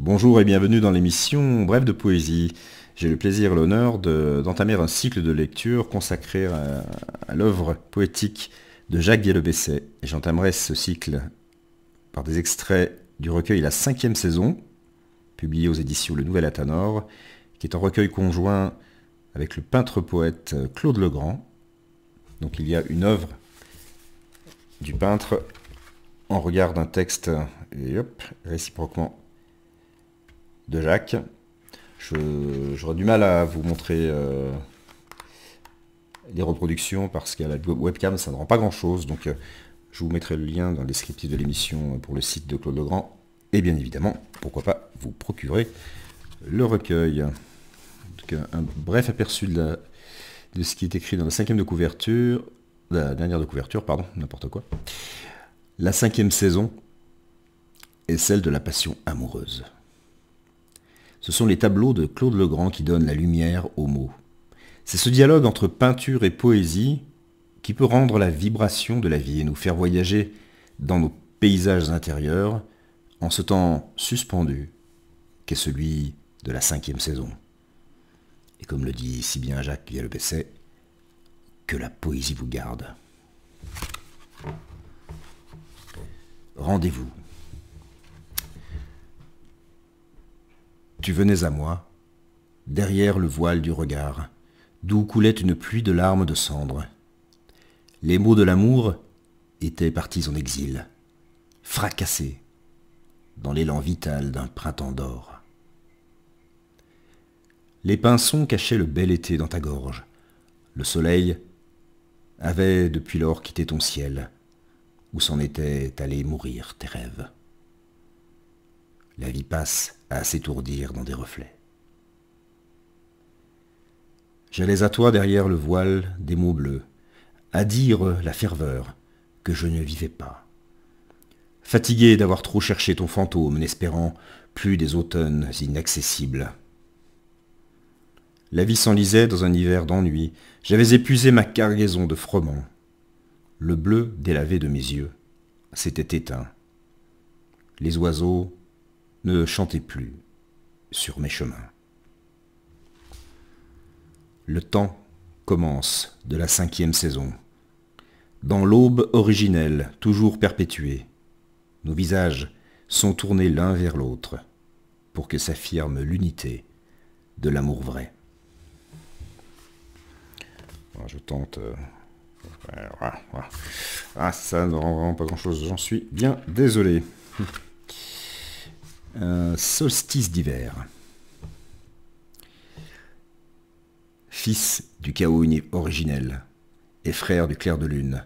Bonjour et bienvenue dans l'émission Bref de poésie. J'ai le plaisir et l'honneur d'entamer un cycle de lecture consacré à, l'œuvre poétique de Jacques Dielobesset. Et j'entamerai ce cycle par des extraits du recueil La cinquième saison, publié aux éditions Le Nouvel Athanor, qui est un recueil conjoint avec le peintre-poète Claude Legrand. Donc il y a une œuvre du peintre en regard d'un texte, et hop, réciproquement de Jacques. J'aurais du mal à vous montrer euh, les reproductions parce qu'à la webcam ça ne rend pas grand chose. Donc euh, je vous mettrai le lien dans le descriptif de l'émission pour le site de Claude Legrand. Et bien évidemment, pourquoi pas vous procurer le recueil. un, bref aperçu de, ce qui est écrit dans la cinquième de couverture. La dernière de couverture, pardon, n'importe quoi. La cinquième saison est celle de la passion amoureuse. Ce sont les tableaux de Claude Legrand qui donnent la lumière aux mots. C'est ce dialogue entre peinture et poésie qui peut rendre la vibration de la vie et nous faire voyager dans nos paysages intérieurs en ce temps suspendu qu'est celui de la cinquième saison. Et comme le dit si bien Jacques Gallebesset, que la poésie vous garde. Rendez-vous Tu venais à moi, derrière le voile du regard, d'où coulait une pluie de larmes de cendre. Les mots de l'amour étaient partis en exil, fracassés dans l'élan vital d'un printemps d'or. Les pinsons cachaient le bel été dans ta gorge. Le soleil avait depuis lors quitté ton ciel, où s'en étaient allés mourir tes rêves. La vie passe, à s'étourdir dans des reflets. J'allais à toi derrière le voile des mots bleus, à dire la ferveur que je ne vivais pas. Fatigué d'avoir trop cherché ton fantôme, n'espérant plus des automnes inaccessibles. La vie s'enlisait dans un hiver d'ennui, j'avais épuisé ma cargaison de froment. Le bleu délavé de mes yeux s'était éteint. Les oiseaux ne chantez plus sur mes chemins. Le temps commence de la cinquième saison. Dans l'aube originelle, toujours perpétuée, nos visages sont tournés l'un vers l'autre pour que s'affirme l'unité de l'amour vrai. Ah, je tente... Euh, ah, ça ne rend pas grand-chose, j'en suis bien désolé. Un solstice d'hiver. Fils du chaos originel et frère du clair de lune,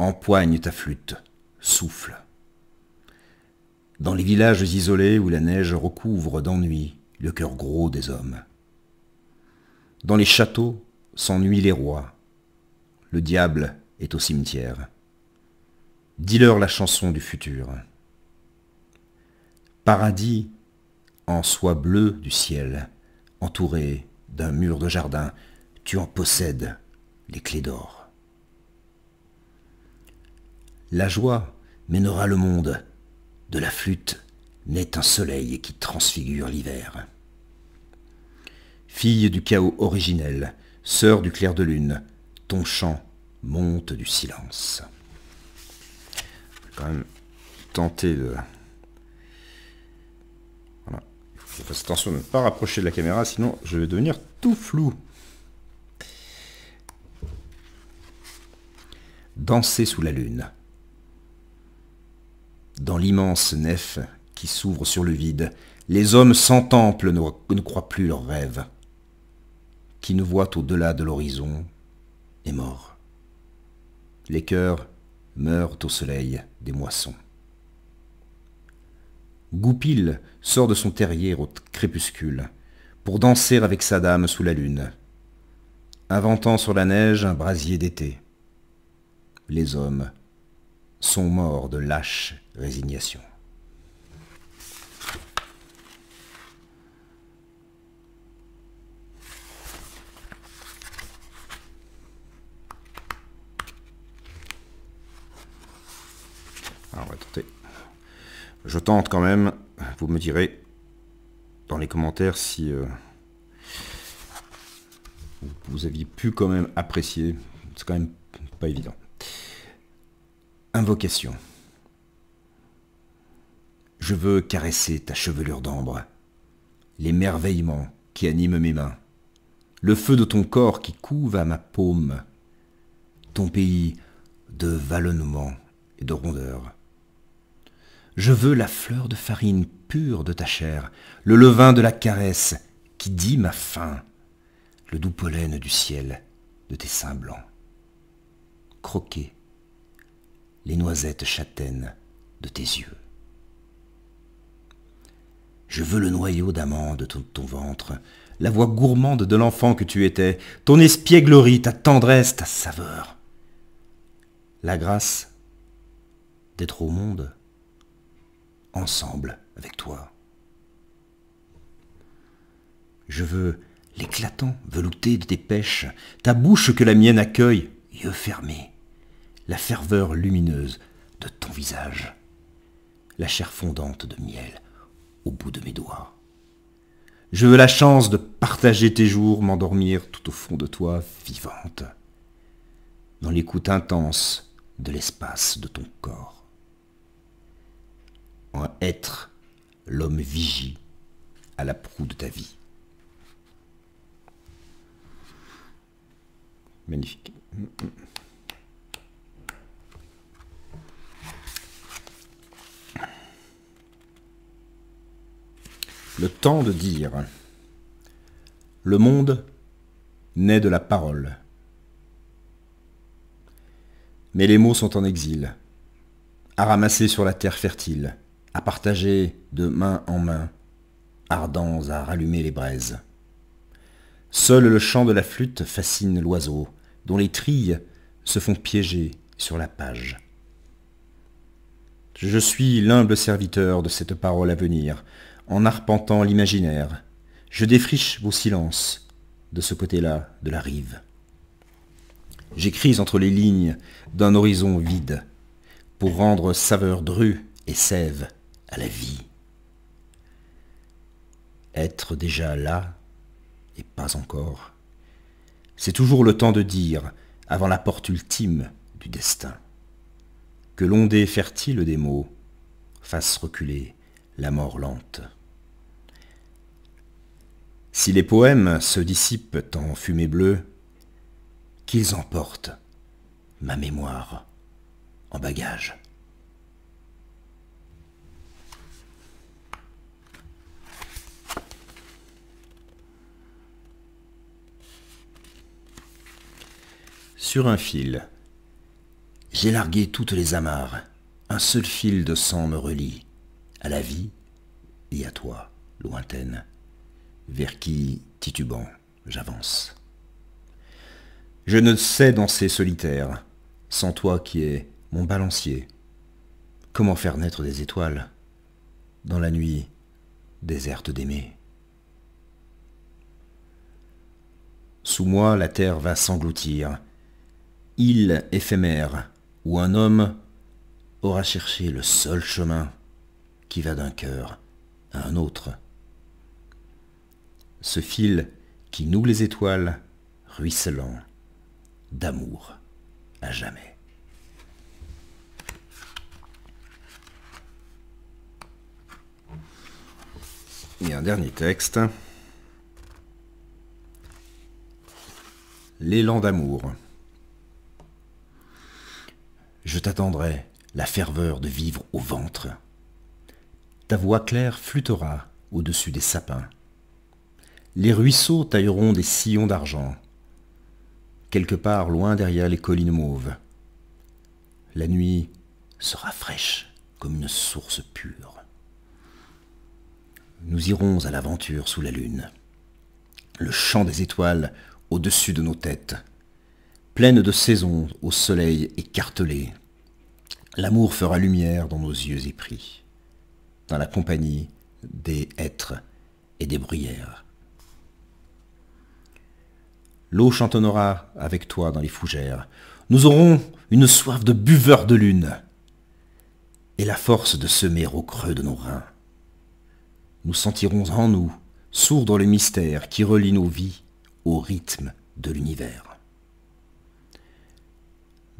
empoigne ta flûte, souffle. Dans les villages isolés où la neige recouvre d'ennui le cœur gros des hommes. Dans les châteaux s'ennuient les rois. Le diable est au cimetière. Dis-leur la chanson du futur. Paradis en soie bleue du ciel, entouré d'un mur de jardin, tu en possèdes les clés d'or. La joie mènera le monde, de la flûte naît un soleil qui transfigure l'hiver. Fille du chaos originel, sœur du clair de lune, ton chant monte du silence. Quand même tenter de faut attention de ne pas rapprocher de la caméra, sinon je vais devenir tout flou. Danser sous la lune. Dans l'immense nef qui s'ouvre sur le vide, les hommes sans temple ne, croient plus leurs rêves. Qui ne voit au-delà de l'horizon est mort. Les cœurs meurent au soleil des moissons. Goupil sort de son terrier au crépuscule pour danser avec sa dame sous la lune, inventant sur la neige un brasier d'été. Les hommes sont morts de lâche résignation. Ah, je tente quand même. Vous me direz dans les commentaires si euh, vous aviez pu quand même apprécier. C'est quand même pas évident. Invocation. Je veux caresser ta chevelure d'ambre, l'émerveillement qui anime mes mains, le feu de ton corps qui couve à ma paume, ton pays de vallonnement et de rondeur je veux la fleur de farine pure de ta chair, le levain de la caresse qui dit ma faim, le doux pollen du ciel de tes seins blancs. Croquer les noisettes châtaines de tes yeux. Je veux le noyau d'amande de ton ventre, la voix gourmande de l'enfant que tu étais, ton espièglerie, ta tendresse, ta saveur. La grâce d'être au monde ensemble avec toi. Je veux l'éclatant velouté de tes pêches, ta bouche que la mienne accueille, yeux fermés, la ferveur lumineuse de ton visage, la chair fondante de miel au bout de mes doigts. Je veux la chance de partager tes jours, m'endormir tout au fond de toi, vivante, dans l'écoute intense de l'espace de ton corps en être l'homme vigie à la proue de ta vie. Magnifique. Le temps de dire. Le monde naît de la parole. Mais les mots sont en exil, à ramasser sur la terre fertile à partager de main en main, ardents à rallumer les braises. Seul le chant de la flûte fascine l'oiseau, dont les trilles se font piéger sur la page. Je suis l'humble serviteur de cette parole à venir, en arpentant l'imaginaire. Je défriche vos silences de ce côté-là de la rive. J'écris entre les lignes d'un horizon vide, pour rendre saveur drue et sève à la vie. Être déjà là et pas encore. C'est toujours le temps de dire, avant la porte ultime du destin, que l'ondée fertile des mots fasse reculer la mort lente. Si les poèmes se dissipent en fumée bleue, qu'ils emportent ma mémoire en bagage. sur un fil. J'ai largué toutes les amarres. Un seul fil de sang me relie à la vie et à toi, lointaine, vers qui, titubant, j'avance. Je ne sais danser solitaire, sans toi qui es mon balancier. Comment faire naître des étoiles dans la nuit déserte d'aimer Sous moi, la terre va s'engloutir, île éphémère où un homme aura cherché le seul chemin qui va d'un cœur à un autre. Ce fil qui noue les étoiles, ruisselant d'amour à jamais. Et un dernier texte. L'élan d'amour. Je t'attendrai, la ferveur de vivre au ventre. Ta voix claire flûtera au-dessus des sapins. Les ruisseaux tailleront des sillons d'argent. Quelque part loin derrière les collines mauves. La nuit sera fraîche comme une source pure. Nous irons à l'aventure sous la lune. Le chant des étoiles au-dessus de nos têtes, pleine de saisons au soleil écartelé. L'amour fera lumière dans nos yeux épris, dans la compagnie des êtres et des bruyères. L'eau chantonnera avec toi dans les fougères. Nous aurons une soif de buveur de lune et la force de semer au creux de nos reins. Nous sentirons en nous sourdre le mystère qui relie nos vies au rythme de l'univers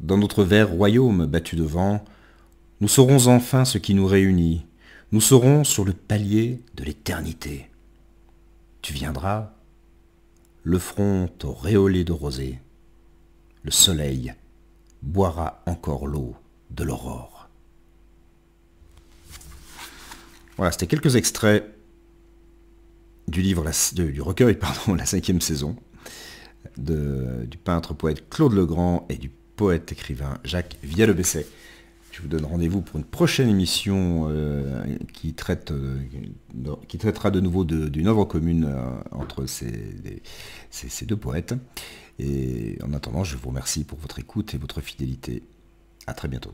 dans notre vert royaume battu de vent, nous saurons enfin ce qui nous réunit, nous serons sur le palier de l'éternité. Tu viendras, le front auréolé de rosée, le soleil boira encore l'eau de l'aurore. Voilà, c'était quelques extraits du livre, du recueil, pardon, la cinquième saison, du peintre-poète Claude Legrand et du poète-écrivain Jacques Vialebesset. Je vous donne rendez-vous pour une prochaine émission euh, qui, traite, euh, qui traitera de nouveau d'une œuvre commune euh, entre ces, ces, ces deux poètes. Et en attendant, je vous remercie pour votre écoute et votre fidélité. À très bientôt.